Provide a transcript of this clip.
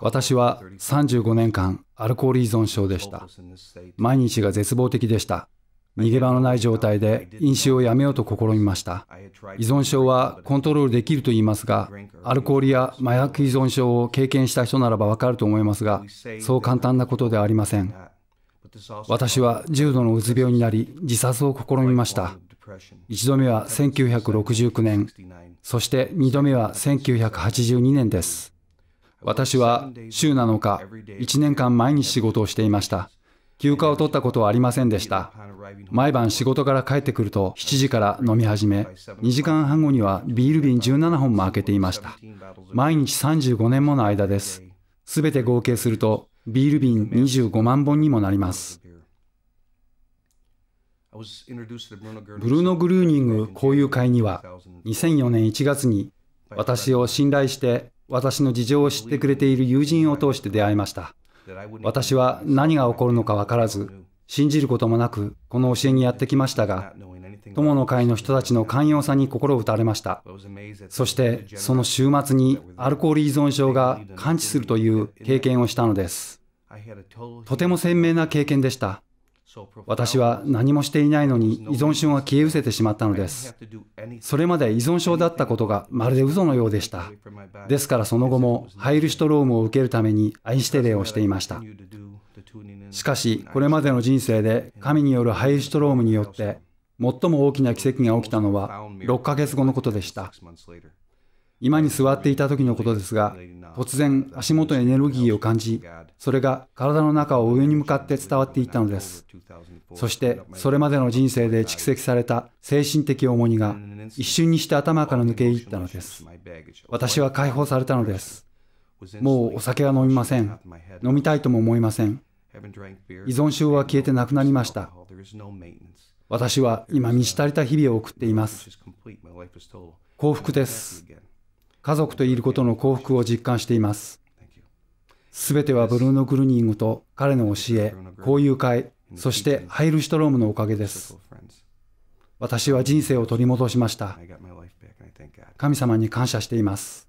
私は35年間アルコール依存症でした。毎日が絶望的でした。逃げ場のない状態で飲酒をやめようと試みました。依存症はコントロールできると言いますが、アルコールや麻薬依存症を経験した人ならばわかると思いますが、そう簡単なことではありません。私は重度のうつ病になり、自殺を試みました。1度目は1969年、そして2度目は1982年です。私は週7日、1年間毎日仕事をしていました。休暇を取ったことはありませんでした。毎晩仕事から帰ってくると7時から飲み始め、2時間半後にはビール瓶17本も開けていました。毎日35年もの間です。すべて合計すると、ビール瓶25万本にもなります。ブルーノ・グルーニング交友会には、2004年1月に私を信頼して私の事情を知ってくれている友人を通して出会いました。私は何が起こるのか分からず、信じることもなく、この教えにやってきましたが、友の会の人たちの寛容さに心打たれました。そして、その週末にアルコール依存症が完治するという経験をしたのです。とても鮮明な経験でした。私は何もしていないのに依存症が消え失せてしまったのです。それまで依存症だったことがまるで嘘のようでした。ですからその後もハイルシュトロームを受けるためにアインシュテレをしていました。しかし、これまでの人生で神によるハイルシュトロームによって最も大きな奇跡が起きたのは6ヶ月後のことでした。今に座っていた時のことですが、突然足元エネルギーを感じ、それが体の中を上に向かって伝わっていったのです。そして、それまでの人生で蓄積された精神的重荷が、一瞬にして頭から抜け入ったのです。私は解放されたのです。もうお酒は飲みません。飲みたいとも思いません。依存症は消えてなくなりました。私は今満ち足りた日々を送っています。幸福です。家族といることの幸福を実感しています。すべてはブルーノ・グルニングと彼の教え、交友会、そしてハイル・シュトロームのおかげです。私は人生を取り戻しました。神様に感謝しています。